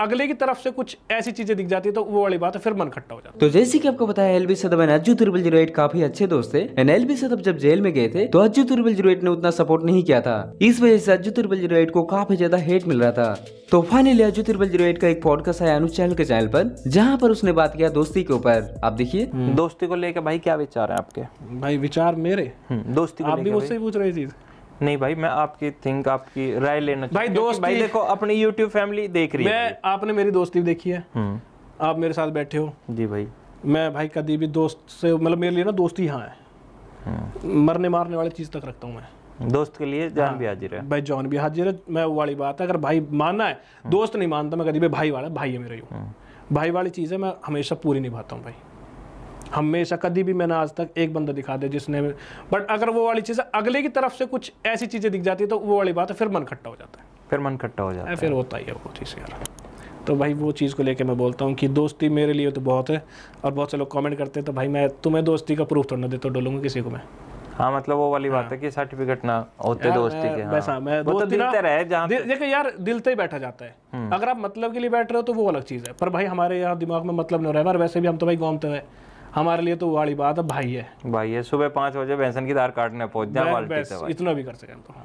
अगले की तरफ से कुछ ऐसी चीजें दिख जाती है तो वो वाली बात है फिर मन खट्टा हो जाता तो जैसे कि आपको बताया एलबी सदब एंड अज्जू तुरबल जीरो काफी अच्छे दोस्त थे एंड एलबी सदब जब जेल में गए थे तो अज्जू तुरबल जीरो ने उतना सपोर्ट नहीं किया था इस वजह से अज्जू तुरबल जीरो को काफी ज्यादा हेट मिल रहा था तो फाइनली अजू तुरबल जीरो का एक पॉडकास्ट आया अनु चैनल के चैनल पर जहाँ पर उसने बात किया दोस्ती के ऊपर आप देखिए दोस्ती को लेकर भाई क्या विचार है आपके भाई विचार मेरे हम्म, दोस्ती आप भी मुझसे पूछ रहे थी नहीं भाई मैं आपकी थिंक आपकी राय लेना भाई दोस्त भाई देखो अपनी यूट्यूब फैमिली देख रही है आपने मेरी दोस्ती देखी है हम्म। आप मेरे साथ बैठे हो जी भाई मैं भाई कभी भी दोस्त से मतलब मेरे लिए ना दोस्ती यहाँ है हम्म। मरने मारने वाली चीज़ तक रखता हूँ मैं दोस्त के लिए जान हाँ। भी हाजिर है भाई जान भी हाजिर है मैं वो वाली बात है अगर भाई मानना है हम्म। दोस्त नहीं मानता मैं कभी भाई वाला भाई है मेरा भाई वाली चीज़ है मैं हमेशा पूरी निभाता हूँ भाई हमेशा कभी भी मैंने आज तक एक बंदा दिखा दे जिसने बट अगर वो वाली चीज़ अगले की तरफ से कुछ ऐसी चीज़ें दिख जाती है तो वो वाली बात है फिर मन खट्टा हो जाता है फिर मन खट्टा हो जाता है फिर होता ही है वो चीज़ यार तो भाई वो चीज़ को लेके मैं बोलता हूँ कि दोस्ती मेरे लिए तो बहुत है और बहुत से लोग कमेंट करते हैं तो भाई मैं तुम्हें दोस्ती का प्रूफ थोड़ा देता डोलूंगा किसी को मैं हाँ मतलब वो वाली हाँ। बात है कि सर्टिफिकेट ना होते दोस्ती के हाँ। बस हाँ, मैं वो तो दिलते रहे जहाँ दे, यार दिल तो ही बैठा जाता है हम्म। अगर आप मतलब के लिए बैठ रहे हो तो वो अलग चीज़ है पर भाई हमारे यहाँ दिमाग में मतलब नहीं रहे वैसे भी हम तो भाई घूमते हुए हमारे लिए तो वाली बात है भाई है भाई है सुबह पाँच बजे पेंशन की धार काटने पहुंच जाए इतना भी कर सकें तो